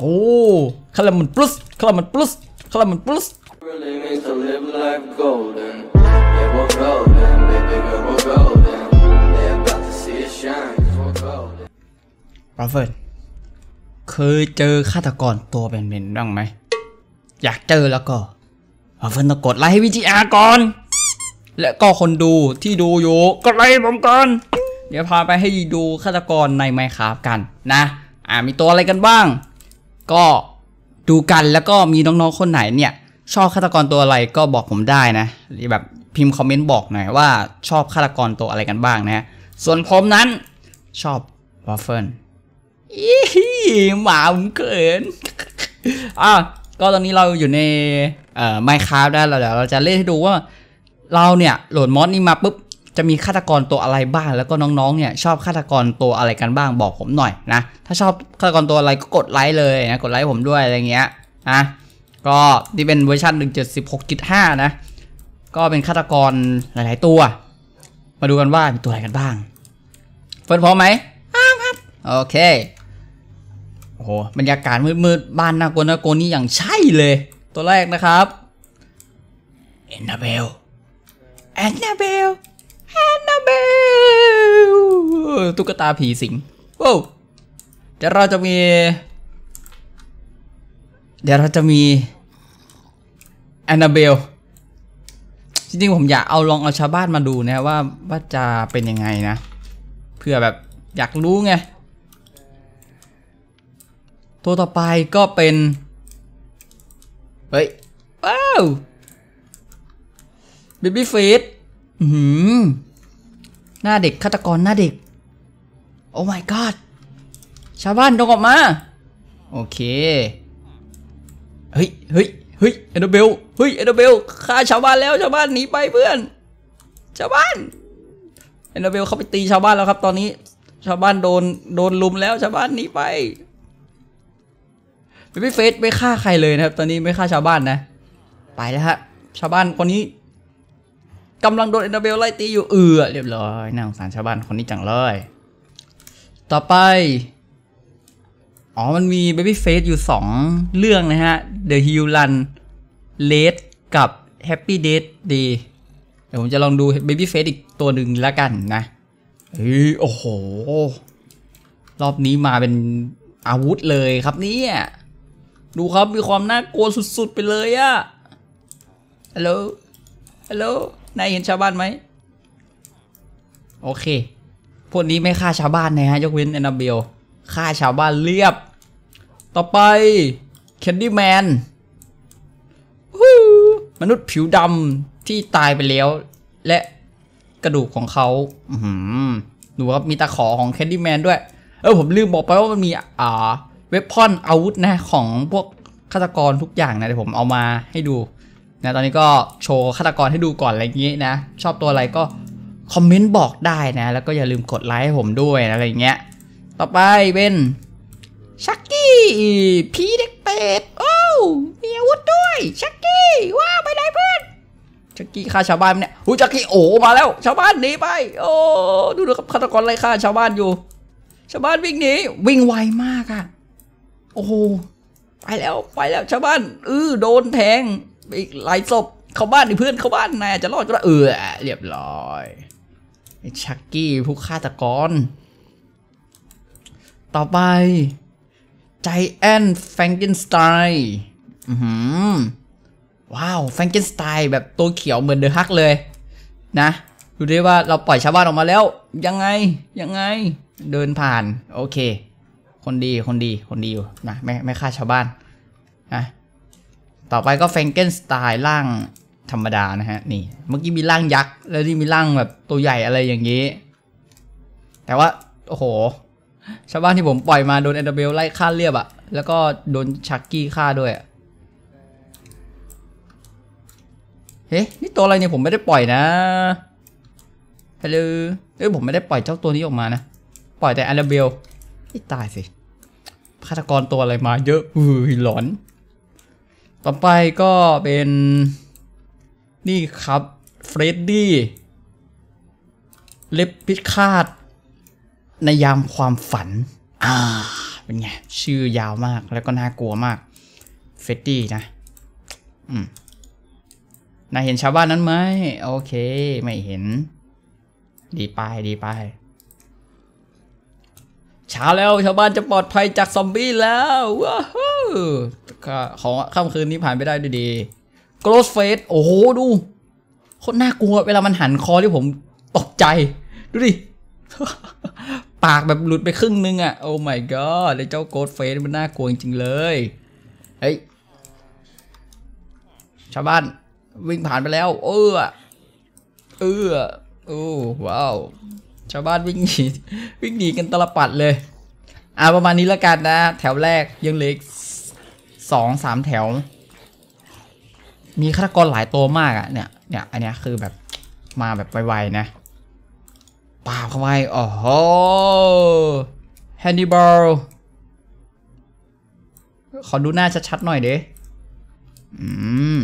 โอ้คลมันพลัสคลมันพลัสคลมันพลัส l s l u s บราเฟิร์นเคยเจอฆาตกรตัวเป็นๆบ้างไหม อยากเจอแล้วก็บราเฟิร์นต้องกดไลค์ให้วิจีอาร์ก่อน และก็คนดูที่ดูอยู่กดไลค์ผมก่อนเดี๋ยวพาไปให้ดูฆาตกรในไมค์ครับกันนะ อ่า มีตัวอะไรกันบ้างก็ดูกันแล้วก็มีน้องๆคนไหนเนี่ย ชอบฆาตกรตัวอะไรก็บอกผมได้นะแบบพิมพ์คอมเมนต์บอกหน่อยว่าชอบฆาตกรตัวอะไรกันบ้างนะ ส่วนผมนั้น ชอบวอฟเฟิลหมาผมเกินอ่ะก็ตอนนี้เราอยู่ในเอ่อไมค์คราได้แล้วเดี๋ยวเราจะเล่นให้ดูว่าเราเนี่ยโหลดมอสนี่มาปุ๊บจะมีฆาตกรตัวอะไรบ้างแล้วก็น้องๆ เนี่ยชอบฆาตกรตัวอะไรกันบ้างบอกผมหน่อยนะถ้าชอบฆาตกรตัวอะไรก็กดไลค์เลยนะกดไลค์ผมด้วยอะไรเงี้ยอ่ะก็นี่เป็นเวอร์ชัน1.16.5 นะ ก็เป็นฆาตกรหลายๆตัว มาดูกันว่ามีตัวอะไรกันบ้างเฟิร์นพร้อมไหมครับโอเคโอ้โหบรรยากาศมืดๆบ้านน่ากลัวน่ากลัวนี่อย่างใช่เลย ตัวแรกนะครับแอนนาเบลแอนนาเบลแอนนาเบลตุ๊กตาผีสิงโอ้เดี๋ยวเราจะมี เดี๋ยวเราจะมีแอนนาเบล จริงๆ ผมอยากเอาลองเอาชาวบ้านมาดูนะว่าว่าจะเป็นยังไงนะ เพื่อแบบอยากรู้ไง ตัวต่อไปก็เป็น เฮ้ยว้าวบิบี้ฟีดอืมหน้าเด็กฆาตกรหน้าเด็ก โอ้ my god ชาวบ้านตองออกมา โอเคเฮ้ยเฮ้ยเฮ้ยเอโดเบลเฮ้ยเอโดเบลฆ่าชาวบ้านแล้วชาวบ้านหนีไปเพื่อน ชาวบ้านเอโดเบลเขาไปตีชาวบ้านแล้วครับ ตอนนี้ ชาวบ้านโดนโดนลุมแล้วชาวบ้านหนีไปไม่เฟสไม่ฆ่าใครเลยนะครับ ตอนนี้ไม่ฆ่าชาวบ้านนะ ไปแล้วครับชาวบ้านคนนี้กำลังโดนเอ็นเาเบลไล่ตีอยู่ เอือเรียบร้อยน่าสงสารชาวบ้านคนนี้จังเลย ต่อไป อ๋อ มันมีเบบี้เฟสอยู่ 2 เรื่องนะฮะ The h i l l Run l a t กับ Happy Date ด a เดี๋ยวผมจะลองดู Baby Face อีกตัวหนึ่งละกันนะเฮ้ยโอ้โห รอบนี้มาเป็นอาวุธเลยครับนี่ดูครับ มีความน่ากลัวสุด ๆ ไปเลยอะฮัลโหลฮัลโหลนายเห็นชาวบ้านไหมโอเค พวกนี้ไม่ฆ่าชาวบ้านนะฮะ ยกเว้นแอนนาเบลฆ่าชาวบ้านเรียบ ต่อไปแคนดี้แมนมนุษย์ผิวดำที่ตายไปแล้ว และกระดูกของเขาดูครับมีตาขอของแคนดี้แมนด้วยเออผมลืมบอกไปว่ามันมีอ่า เวพอนอาวุธนะ ของพวกฆาตกรทุกอย่างนะ เดี๋ยวผมเอามาให้ดูนะตอนนี้ก็โชว์ฆาตกรให้ดูก่อนอะไรอย่างนี้นะชอบตัวอะไรก็ คอมเมนต์บอกได้นะ แล้วก็อย่าลืมกดไลค์ให้ผมด้วยนะอะไรอย่างเงี้ยต่อไปเป็นชักกี้พีเด็ก เป็ด โอ้ มีอาวุธด้วย ชักกี้ว้าไปไหนเพื่อนชักกี้ฆ่าชาวบ้านเนี่ยหูชักกี้โอ้มาแล้ว ชาวบ้านหนีไป โอ้ดูดูครับฆาตกรไล่ฆ่าชาวบ้านอยู่ ชาวบ้านวิ่งหนีวิ่งไวมากอะโอ้ไปแล้วไปแล้วชาวบ้านเออโดนแทงอีกหลายศพเข้าบ้านดิเพื่อนเข้าบ้านนายจะรอดก็ได้เออ เรียบร้อยชักกี้ผู้ฆาตกรต่อไปใจแอนแฟงกินสไตล์อืว้าวแฟงกินสไตล์แบบตัวเขียวเหมือนเดอะฮักเลย นะ ดูดิว่าเราปล่อยชาวบ้านออกมาแล้ว ยังไงยังไง เดินผ่าน โอเค คนดีคนดีคนดีอยู่นะ ไม่ไม่ฆ่าชาวบ้านนะต่อไปก็แฟงเกนสไตล์ร่างธรรมดานะฮะนี่ เมื่อกี้มีร่างยักษ์แล้วนี่มีร่างแบบตัวใหญ่อะไรอย่างนี้ แต่ว่าโอ้โหชาวบ้านที่ผมปล่อยมาโดนแอนดาเบลไล่ฆ่าเรียบอะแล้วก็โดนชักกี้ฆ่าด้วยอะเฮ้ยนี่ตัวอะไรเนี่ยผมไม่ได้ปล่อยนะฮัลโหลเอ้ยผมไม่ได้ปล่อยเจ้าตัวนี้ออกมานะปล่อยแต่แอนดาเบลตายสิฆาตกรตัวอะไรมาเยอะอือหลอนต่อไปก็เป็นนี่ครับเฟรดดี้เล็บพิฆาตในยามความฝันอ่าเป็นไง ชื่อยาวมากแล้วก็น่ากลัวมากเฟรดดี้นะอืมนายเห็นชาวบ้านนั้นไหมโอเคไม่เห็น ดีไปดีไปเช้าแล้วชาวบ้านจะปลอดภัยจากซอมบี้แล้วว้าของค่ำคืนนี้ผ่านไปได้ด้วยดีกลอสเฟสโอ้โห ดู โคตรน่ากลัว เวลา มันหันคอที่ผมตกใจ ดูดิ ปากแบบหลุดไปครึ่งนึงอะโอ้ my god ไอ้เจ้าโกดเฟสมันน่ากลัวจริงๆเลย เฮ้ย ชาวบ้านวิ่งผ่านไปแล้ว เออเออโอ้ว้าว ชาวบ้านวิ่งหนีวิ่งหนีกันตลปัดเลย อ่าประมาณนี้แล้วกันนะ แถวแรกยังเล็กสองสามแถว มีฆาตกร หลายตัวมากอะเนี่ยเนี่ยอันเนี้ยคือแบบมาแบบ ไวๆนะปาบเข้าไปโอ้โหแฮนดิบอลขอดู หน้า ชัดๆหน่อย เด้อืม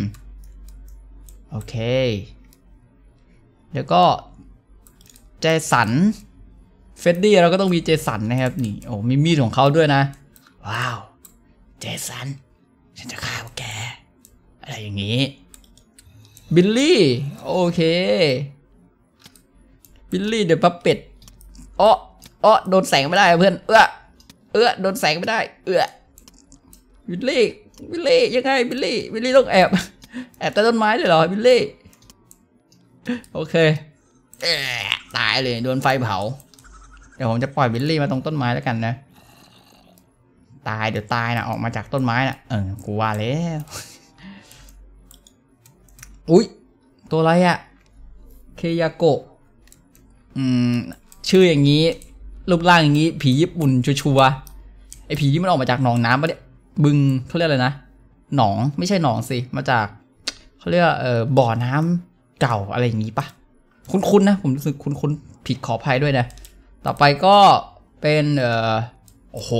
โอเคแล้วก็เจสัน เฟดดี้เราก็ต้องมีเจสัน นะครับ นี่ โอ้มีมีดของเขาด้วยนะ ว้าวเจสันฉันจะฆ่าพวกแก อะไรอย่างนี้ บิลลี่โอเค บิลลี่เดอะพับเป็ดอ้ออ้อโดนแสงไม่ได้เพื่อน เอื้อเอื้อโดนแสงไม่ได้ เอื้อบิลลี่บิลลี่ยังไงบิลลี่บิลลี่ต้องแอบแอบใต้ต้นไม้เลยเหรอบิลลี่โอเค ตายเลยโดนไฟเผา เดี๋ยวผมจะปล่อยบิลลี่มาตรงต้นไม้แล้วกันนะตายเดี๋ยวตายนะออกมาจากต้นไม้นะเออกูว่าแล้วอุ้ยตัวอะไรอะเคยาโกะอืมชื่ออย่างนี้ รูปร่างอย่างนี้ ผีญี่ปุ่นชัวไอผีที่มันออกมาจากหนองน้ำปะเนี่ยบึงเขาเรียกอะไรนะหนองไม่ใช่หนองสิมาจากเขาเรียกเออบ่อน้ำ เก่าอะไรอย่างนี้ปะคุ้นๆนะผมรู้สึกคุ้นๆผิดขออภัยด้วยนะต่อไปก็เป็นเออโอ้โห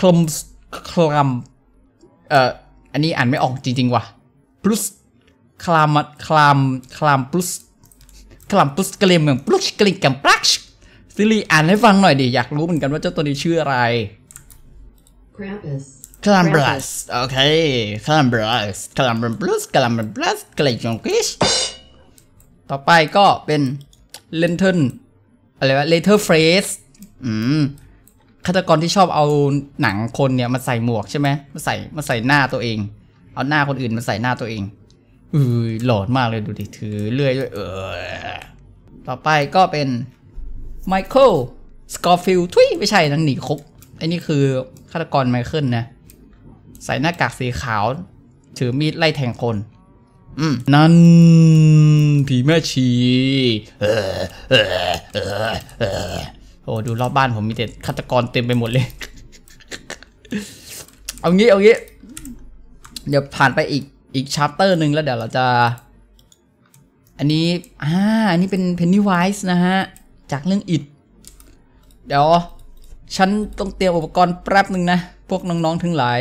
คลมคลมเอ่อ อันนี้อ่านไม่ออกจริงๆว่ะ plus คลามคลามคลาม plus คลาม plus กลิ่มเหมือน plus กลิมกับ plus ซิลีอ่านให้ฟังหน่อยดิ อยากรู้เหมือนกันว่าเจ้าตัวนี้ชื่ออะไรคลัมบลัสโอเคคลัมบลัสคลัมบลัสคลัมบลัสกลิองกิชต่อไปก็เป็นเลนเทนอะไรวะเลเทอร์เฟรสอืมฆาตกรที่ชอบเอาหนังคนเนี่ยมาใส่หมวกใช่ไหมมาใส่มาใส่หน้าตัวเอง เอาหน้าคนอื่นมาใส่หน้าตัวเอง อือหลอนมากเลยดูดิ ถือ เลื่อยด้วยเออต่อไปก็เป็นไมเคิลสกอร์ฟิลทุยไม่ใช่นังหนีคุกไอ้นี่คือฆาตกรไมเคิลนะ ใส่หน้ากากสีขาว ถือมีดไล่แทงคนอืมนั่นผีแม่ชี เออเออเออเออโอ้ดูรอบบ้าน ผมมีแต่ฆาตกรเต็มไปหมดเลย เอางี้ เอางี้ เดี๋ยวผ่านไปอีกอีกชาร์เตอร์หนึ่งแล้วเดี๋ยวเราจะ อันนี้ อ่า อันนี้เป็นเพนนีไวส์นะฮะ จากเรื่องอิดเดี๋ยว ฉันต้องเตรียมอุปกรณ์แป๊บหนึ่งนะ พวกน้องๆทั้งหลาย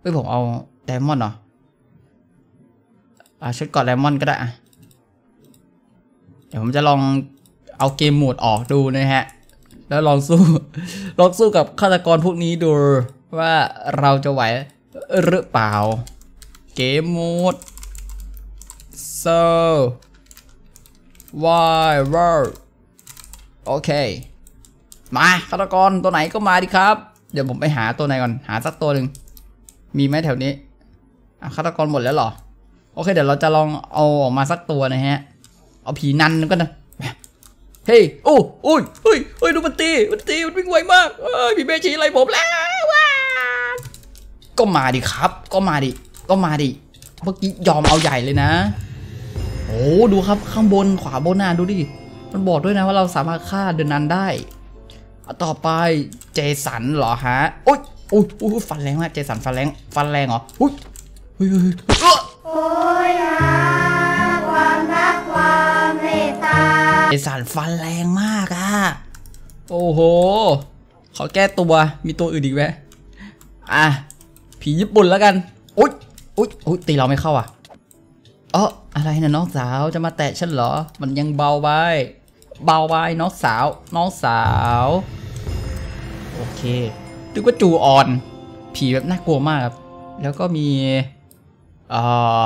เฮ้ย ผมเอาไดมอนด์เหรอ อ่าชุดกอดไดมอนด์ก็ได้อะเดี๋ยวผมจะลองเอาเกมโหมดออกดูนะฮะแล้วลองสู้ ลองสู้กับฆาตกรพวกนี้ดู ว่าเราจะไหวหรือเปล่าเกมมูด so why world โอเค มาฆาตกรตัวไหนก็มาดิครับ เดี๋ยวผมไปหาตัวไหนก่อน หาสักตัวหนึ่งมีไหมแถวนี้ฆาตกรหมดแล้วหรอ โอเคเดี๋ยวเราจะลองเอาออกมาสักตัวนะฮะ เอาผี นันก็นะเฮ้ย โอ้โอ้ยเฮ้ยเฮ้ยดูมันตีมันตี มันวิ่งไวมากเฮ้ยพี่เบชีอะไรผมแล้วว้าก็มาดิครับ ก็มาดิ ก็มาดิ เมื่อกี้ยอมเอาใหญ่เลยนะ โอ้ดูครับข้างบนขวาบนน่าดูดิ มันบอกด้วยนะว่าเราสามารถฆ่าเดินนันได้ ต่อไปเจสันเหรอฮะโอ้ยโอ้ยโอ้ยฟันแรงมากเจสันฟันแรง ฟันแรงเหรออุ้ยเฮ้ยโอ้ยความรักความเมตตาไอสารฟันแรงมากอ่ะ โอ้โหขอแก้ตัว มีตัวอื่นอีกไหมอ่ะผีญี่ปุ่นแล้วกันอุ๊ยอุ๊ยอุ๊ยตีเราไม่เข้าอ่ะอ๋ออะไรนะน้องสาวจะมาแตะฉันเหรอ มันยังเบาไปเบาไปน้องสาวน้องสาวโอเคดูว่าจูอ่อน ผีแบบน่ากลัวมากครับแล้วก็มีเอ่อ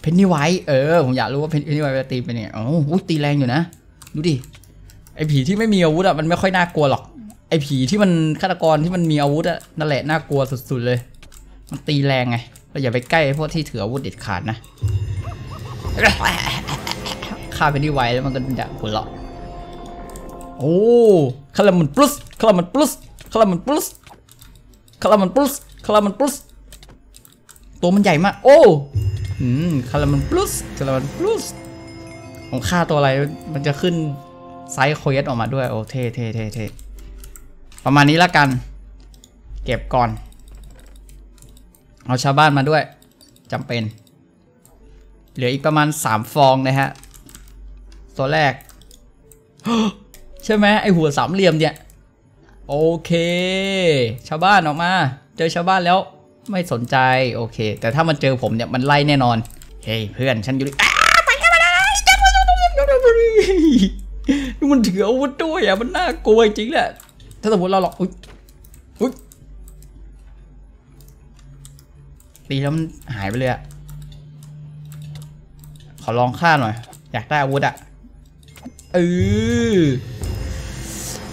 เพนนี่ไวท์เออผมอยากรู้ว่าเพนนี่ไวท์ตีเป็นยังไงอ๋อตีแรงอยู่นะดูดิ ไอผีที่ไม่มีอาวุธอะมันไม่ค่อยน่ากลัวหรอก ไอผีที่มันฆาตกรที่มันมีอาวุธอะนั่นแหละน่ากลัวสุดๆเลย มันตีแรงไงเราอย่าไปใกล้พวกที่ถืออาวุธเด็ดขาดนะ ฆ่าไปที่ไวแล้วมันก็จะหัวเราะโอ้คารามันปลุสคารามันปลุสคารามันปลุสคารามันปลุสคลามันปลุสตัวมันใหญ่มาก โอ้คารามันปลุสคารามันปลุสผมฆ่าตัวอะไรมันจะขึ้น ไซส์โคเยสออกมาด้วยโอ้เท่เท่เท่เท่ประมาณนี้ละกัน เก็บก่อน เอาชาวบ้านมาด้วยจำเป็น เหลืออีกประมาณ 3 ฟอง นะฮะ ตัวแรก ใช่ไหมไอหัวสามเหลี่ยมเนี่ย โอเค ชาวบ้านออกมา เจอชาวบ้านแล้วไม่สนใจโอเค แต่ถ้ามันเจอผมเนี่ย มันไล่แน่นอน เฮ้ย เพื่อน ฉันอยู่ดินี่มันถืออาวุธด้วยอ่ะมันน่ากลัวจริงแหละ ถ้าสมมติเราหลอกอุ้ยอุ้ยตีแล้วมันหายไปเลยอ่ะขอลองฆ่าหน่อยอยากได้อาวุธอ่ะเออ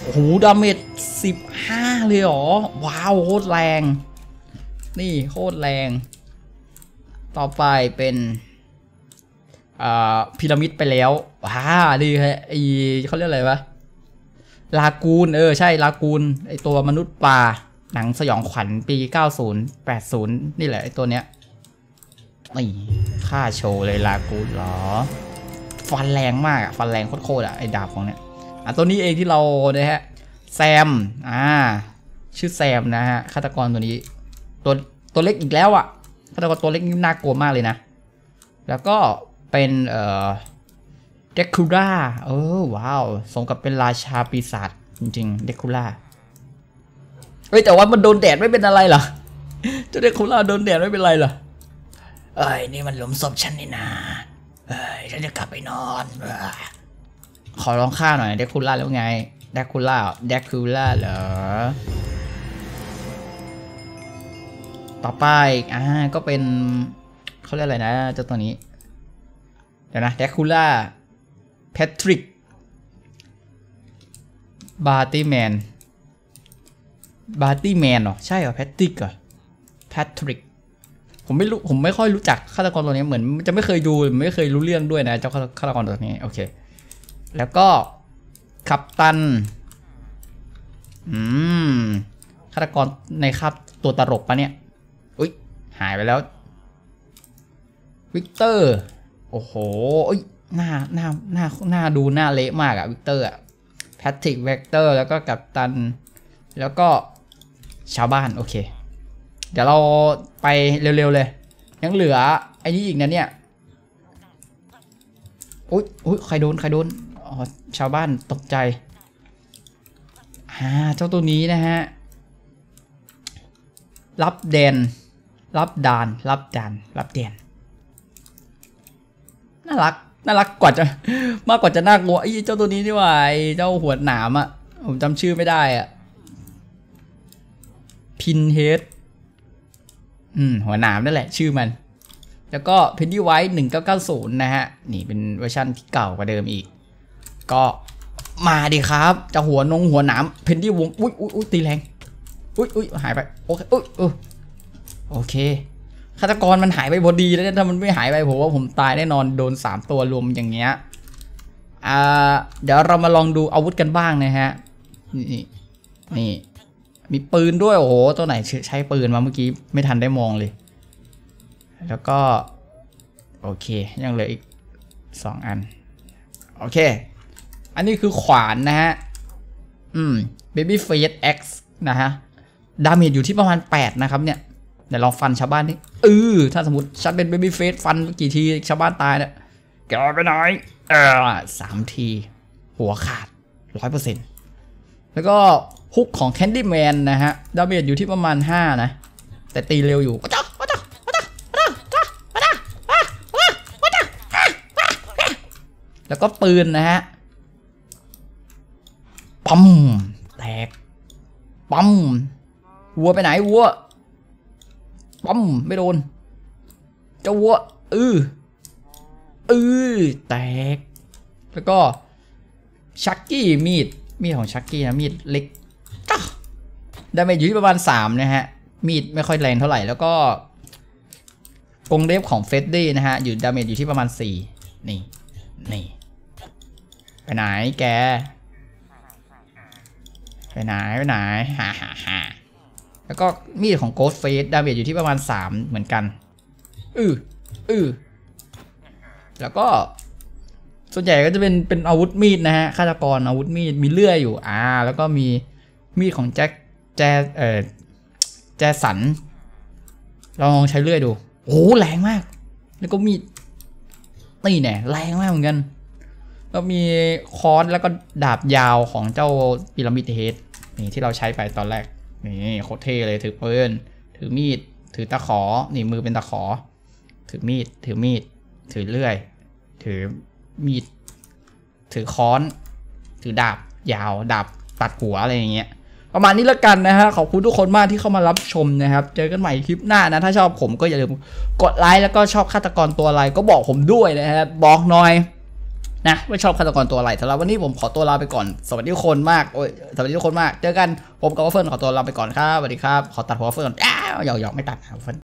โอ้โหดาเมจสิบห้าเลยหรอ ว้าวโคตรแรง นี่โคตรแรง ต่อไปเป็นพีระมิด ไปแล้ว ว้าดีฮะไอเขาเรียกอะไรวะ ลากูน เออ ใช่ ลากูน ไอตัวมนุษย์ปลา หนังสยองขวัญปี 90 80 นี่แหละไอตัวเนี้ยไอค่าโชว์เลยลากูนหรอ ฟันแรงมากอะฟันแรงโคตรๆอะไอดาบของเนี้ย อ่ะ ตัวนี้เองที่เราเนี่ยฮะ แซม อ่า ชื่อแซมนะฮะ ฆาตกรตัวนี้ ตัว ตัวเล็กอีกแล้วอะฆาตกรตัวเล็กนี่น่ากลัวมากเลยนะ แล้วก็เป็น เอ่อเดคูล่า เออ ว้าว สมกับเป็นราชาปีศาจจริงๆ เดคูล่าเฮ้ยแต่ว่ามันโดนแดดไม่เป็นอะไรหรอ เจ้าเดคูล่าโดนแดดไม่เป็นไรหรอ เอ้ย นี่มันหลุมศพฉันนี่นาเอ้ย ฉันจะกลับไปนอน ขอร้องข้าหน่อยเดคูล่าแล้วไงเดคูล่าเดคูล่าเหรอ ต่อไปอ่า ก็เป็น เขาเรียกอะไรนะเจ้าตัวนี้เดี๋ยวนะแดคูล่าแพทริกบาร์ตี้แมนบาร์ตี้แมนเหรอ ใช่เหรอแพทริกเหรอแพทริกผมไม่รู้ผมไม่ค่อยรู้จักฆาตกรตัวนี้เหมือนจะไม่เคยดูไม่เคยรู้เรื่องด้วยนะ เจ้าฆาตกรตัวนี้โอเคแล้วก็ขับตันอืมฆาตกรในคาับตัวตลกปะเนี่ยอุ้ยหายไปแล้ว วิกเตอร์โอ้โหหน้าหน้า หน้า หน้า ดู หน้า เละ มากอะวิกเตอร์อะแพทริกเวกเตอร์ แล้วก็ กัปตัน แล้วก็ ชาวบ้าน โอเค เดี๋ยวเรา ไปเร็ว ๆ เลย ยัง เหลือ ไอ้นี่อีก นะ เนี่ย อุ๊ยอุ๊ยใคร โดน ใคร โดนอ๋อชาวบ้าน ตกใจ อ่า เจ้า ตัวนี้นะฮะ รับแดนรับดาน รับดาน รับแดนน่ารัก น่ารักกว่าจะมากกว่าจะน่ากลัวไอ้เจ้าตัวนี้นี่ว่าไอ้เจ้าหัวหนามอะผมจำชื่อไม่ได้อะพินเฮดอืมหัวหนามนั่นแหละชื่อมัน แล้วก็เพนดี้ไวท์หนึ่งเก้าเก้าศูนย์นะฮะ นี่เป็นเวอร์ชั่นที่เก่ากว่าเดิมอีก ก็มาดิครับจะหัวนงหัวหนามเพนดี้วง อุ้ยอุ้ยอุ้ยตีแรง อุ้ยอุ้ยหายไป โอเค อุ้ยโอเคฆาตกรมันหายไปพอดีแล้วถ้ามันไม่หายไปผมว่าผมตายแน่นอนโดน 3 ตัว รวมอย่างเงี้ยอ่าเดี๋ยวเรามาลองดูอาวุธกันบ้างนะฮะ นี่นี่ มีปืนด้วย โอ้โห ตัวไหนใช้ปืนมาเมื่อกี้ไม่ทันได้มองเลย แล้วก็ โอเคยังเหลืออีก 2 อัน โอเค อันนี้คือขวานนะฮะ อืม baby face x นะฮะ ดาเมจอยู่ที่ประมาณ 8 นะครับเนี่ยเดี๋ยวลองฟันชาวบ้านนี่เออถ้าสมมติฉันเป็นเบบี้เฟสฟันกี่ที ชาวบ้านตายเนี่ยแกไปไหนเออสามที หัวขาดร้อยเปอร์เซ็นต์แล้วก็ฮุกของแคนดี้แมนนะฮะ ดาเมจอยู่ที่ประมาณห้านะ แต่ตีเร็วอยู่ แล้วก็ปืนนะฮะปั๊มแตกปั๊มวัวไปไหนวัวปั๊มไม่โดน เจ้าวัว อืออือแตก แล้วก็ ชักกี้มีด มีดของชักกี้นะมีดเล็กดาเมจอยู่ที่ประมาณ3นะฮะมีดไม่ค่อยแรงเท่าไหร่แล้วก็กงเล็บของเฟสดี้นะฮะอยู่ดาเมจอยู่ที่ประมาณ4นี่นี่ไปไหนแกไปไหน ไปไหนฮ่าฮ่าฮ่าแล้วก็มีดของโกสเฟสดาเมจอยู่ที่ประมาณ 3 เหมือนกัน อืออือ แล้วก็ ส่วนใหญ่ก็จะเป็นเป็นอาวุธมีดนะฮะฆาตกรอาวุธมีดมีเลื่อยอยู่ อ่า แล้วก็มีมีดของแจ็คแจเออแจสัน ลองใช้เลื่อยดู โอ้แรงมาก แล้วก็มีดนี่แน่แรงมากเหมือนกันแล้วมีคอร์สแล้วก็ดาบยาวของเจ้าพีระมิดเฮดนี่ที่เราใช้ไปตอนแรกนี่โคตรเท่เลยถือปืนถือมีดถือตะขอนี่มือเป็นตะขอ ถือมีดถือมีดถือเลื่อย ถือมีดถือค้อน ถือ ดาบ ยาว ดาบ ตัดหัวอะไรอย่างเงี้ยประมาณนี้ละกันนะฮะขอบคุณทุกคนมากที่เข้ามารับชมนะครับเจอกันใหม่คลิปหน้านะถ้าชอบผมก็อย่าลืมกดไลค์แล้วก็ชอบฆาตกรตัวอะไรก็บอกผมด้วยนะครับบอกหน่อยนะไม่ชอบฆาตกรตัวอะไรสำหรับวันนี้ผมขอตัวลาไปก่อนสวัสดีทุกคนมากโอ้ยสวัสดีทุกคนมาก เจอกันผมกับวอฟเฟิลขอตัวลาไปก่อนครับสวัสดีครับ ขอตัดหัวเฟิลอ้าวหยอกกไม่ตัดเฟิล